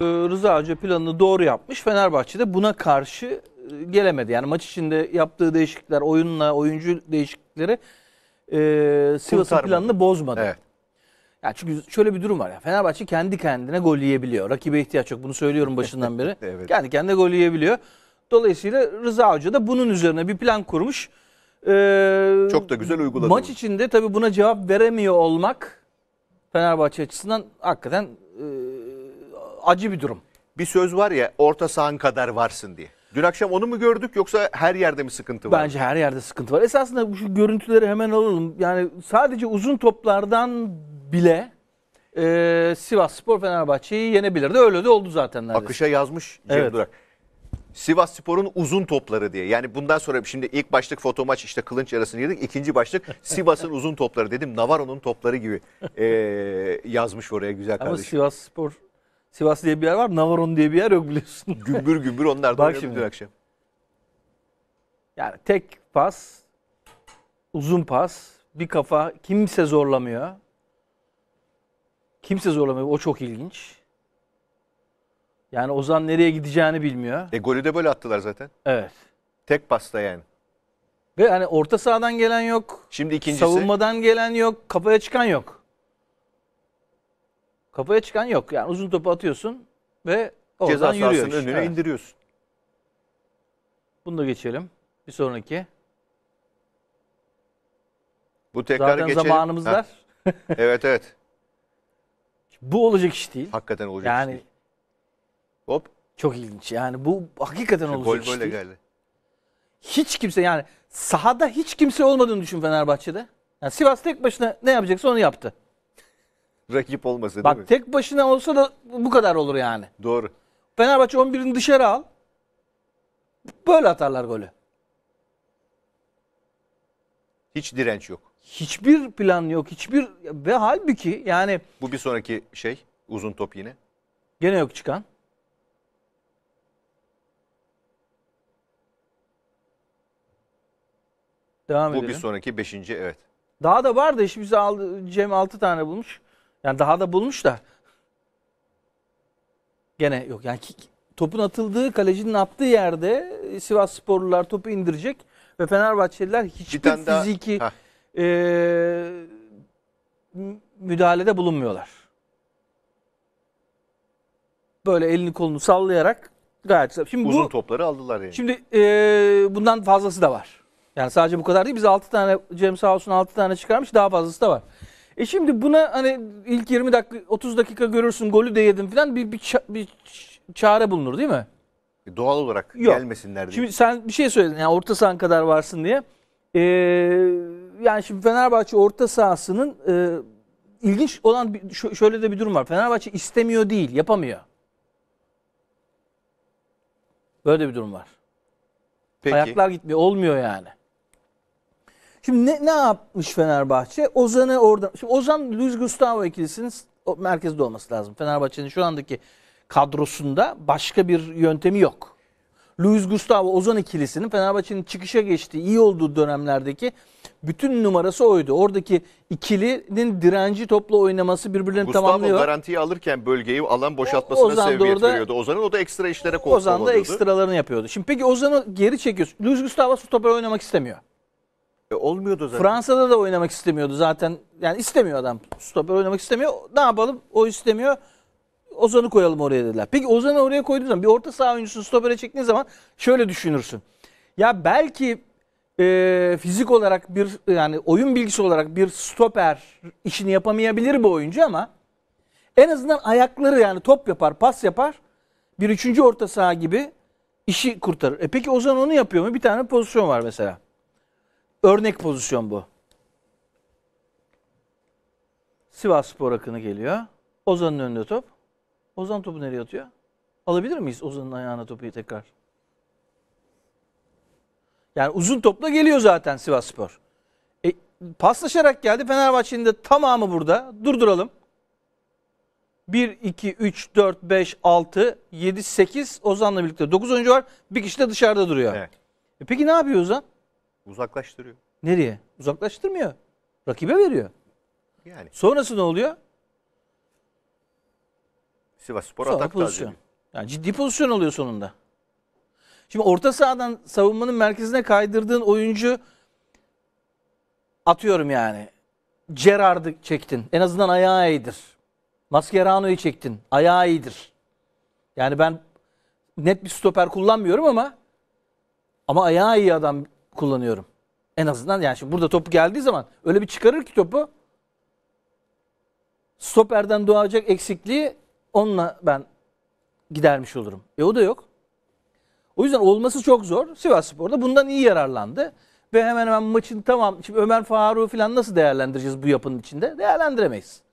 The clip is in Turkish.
Ee, Rıza Hoca planını doğru yapmış. Fenerbahçe de buna karşı e, gelemedi. Yani maç içinde yaptığı değişiklikler, oyunla oyuncu değişiklikleri e, Sivas'ın planını bozmadı. Evet. Yani çünkü şöyle bir durum var ya. Fenerbahçe kendi kendine gol yiyebiliyor. Rakibe ihtiyaç yok. Bunu söylüyorum başından beri. evet. Kendi kendine gol yiyebiliyor. Dolayısıyla Rıza Hoca da bunun üzerine bir plan kurmuş. Ee, Çok da güzel uyguladı. Maç içinde tabii buna cevap veremiyor olmak Fenerbahçe açısından hakikaten e, acı bir durum. Bir söz var ya orta sahan kadar varsın diye. Dün akşam onu mu gördük yoksa her yerde mi sıkıntı var? Bence her yerde sıkıntı var. Esasında şu görüntüleri hemen alalım. Yani sadece uzun toplardan bile e, Sivas Spor Fenerbahçe'yi yenebilirdi. Öyle de oldu zaten neredeyse. Akışa yazmış Cem evet. Durak. Sivas Spor'un uzun topları diye. Yani bundan sonra şimdi ilk başlık foto maç işte kılınç arasını yedik. İkinci başlık Sivas'ın uzun topları dedim. Navarro'nun topları gibi ee, yazmış oraya güzel kardeşim. Ama Sivas Spor Sivas diye bir yer var. Navaron diye bir yer yok biliyorsun. gümbür gümbür onlar da Bak akşam. Yani tek pas, uzun pas, bir kafa kimse zorlamıyor. Kimse zorlamıyor. O çok ilginç. Yani Ozan nereye gideceğini bilmiyor. E golü de böyle attılar zaten. Evet. Tek pasta yani. Ve hani orta sahadan gelen yok. Şimdi ikincisi. Savunmadan gelen yok. Kafaya çıkan yok. Kafaya çıkan yok. Yani uzun topu atıyorsun ve oradan Ceza yürüyor. önüne Evet. indiriyorsun. Bunu da geçelim. Bir sonraki. Bu tekrar Zaten geçelim. zamanımız var. Evet evet. Bu olacak iş değil. Hakikaten olacak. yani Yani hop çok ilginç. Yani bu hakikaten gol olacak iş böyle değil. geldi. Hiç kimse yani sahada hiç kimse olmadığını düşün Fenerbahçe'de. Yani Sivas tek başına ne yapacaksa onu yaptı rakip olmasa Bak değil mi? tek başına olsa da bu kadar olur yani. Doğru. Fenerbahçe 11'ini dışarı al. Böyle atarlar golü. Hiç direnç yok. Hiçbir plan yok. Hiçbir ve halbuki yani Bu bir sonraki şey uzun top yine. gene yok çıkan. Devam Bu edelim. bir sonraki beşinci evet. Daha da vardı da işte bize aldı, Cem 6 tane bulmuş. Yani daha da bulmuş da. Gene yok. Yani topun atıldığı, kalecinin attığı yerde e, Sivas sporlular topu indirecek ve Fenerbahçeliler hiçbir fiziki daha, e, müdahalede bulunmuyorlar. Böyle elini kolunu sallayarak gayet güzel. Şimdi Uzun bu, topları aldılar yani. Şimdi e, bundan fazlası da var. Yani sadece bu kadar değil. Biz 6 tane Cem sağ olsun 6 tane çıkarmış daha fazlası da var. E şimdi buna hani ilk 20 dakika 30 dakika görürsün golü de yedin falan bir, bir, ça- bir çare bulunur değil mi? E, doğal olarak Yok. gelmesinler diye. Şimdi sen bir şey söyledin yani orta sahan kadar varsın diye. Ee, yani şimdi Fenerbahçe orta sahasının e, ilginç olan bir- şöyle de bir durum var. Fenerbahçe istemiyor değil yapamıyor. Böyle bir durum var. Peki. Ayaklar gitmiyor olmuyor yani. Şimdi ne, ne yapmış Fenerbahçe? Ozan'ı orada... Şimdi Ozan, Luis Gustavo ikilisinin merkezde olması lazım. Fenerbahçe'nin şu andaki kadrosunda başka bir yöntemi yok. Luis Gustavo Ozan ikilisinin Fenerbahçe'nin çıkışa geçtiği, iyi olduğu dönemlerdeki bütün numarası oydu. Oradaki ikilinin direnci topla oynaması birbirlerini Gustavo tamamlıyor. Gustavo garantiyi alırken bölgeyi alan boşaltmasına o, Ozan seviyet orada, veriyordu. Ozan'ın o da ekstra işlere kol Ozan da ekstralarını yapıyordu. Şimdi peki Ozan'ı geri çekiyorsun. Luis Gustavo stoper oynamak istemiyor. E, olmuyordu zaten. Fransa'da da oynamak istemiyordu zaten. Yani istemiyor adam. Stoper oynamak istemiyor. Ne yapalım? O istemiyor. Ozan'ı koyalım oraya dediler. Peki Ozan'ı oraya koyduğun zaman bir orta saha oyuncusunu stopere çektiğin zaman şöyle düşünürsün. Ya belki e, fizik olarak bir yani oyun bilgisi olarak bir stoper işini yapamayabilir bu oyuncu ama en azından ayakları yani top yapar, pas yapar. Bir üçüncü orta saha gibi işi kurtarır. E peki Ozan onu yapıyor mu? Bir tane pozisyon var mesela. Örnek pozisyon bu. Sivas Spor akını geliyor. Ozan'ın önünde top. Ozan topu nereye atıyor? Alabilir miyiz Ozan'ın ayağına topu tekrar? Yani uzun topla geliyor zaten Sivas Spor. E, paslaşarak geldi. Fenerbahçe'nin de tamamı burada. Durduralım. 1, 2, 3, 4, 5, 6, 7, 8 Ozan'la birlikte 9 oyuncu var. Bir kişi de dışarıda duruyor. Evet. E peki ne yapıyor Ozan? Uzaklaştırıyor. Nereye? Uzaklaştırmıyor. Rakibe veriyor. Yani. Sonrası ne oluyor? Sivas Spor Sonra atak pozisyon. Yani ciddi pozisyon oluyor sonunda. Şimdi orta sahadan savunmanın merkezine kaydırdığın oyuncu atıyorum yani. Gerard'ı çektin. En azından ayağı iyidir. Mascherano'yu çektin. Ayağı iyidir. Yani ben net bir stoper kullanmıyorum ama ama ayağı iyi adam kullanıyorum. En azından yani şimdi burada topu geldiği zaman öyle bir çıkarır ki topu. Stoperden doğacak eksikliği onunla ben gidermiş olurum. E o da yok. O yüzden olması çok zor. Sivas Spor da bundan iyi yararlandı. Ve hemen hemen maçın tamam. Şimdi Ömer Faruk'u falan nasıl değerlendireceğiz bu yapının içinde? Değerlendiremeyiz.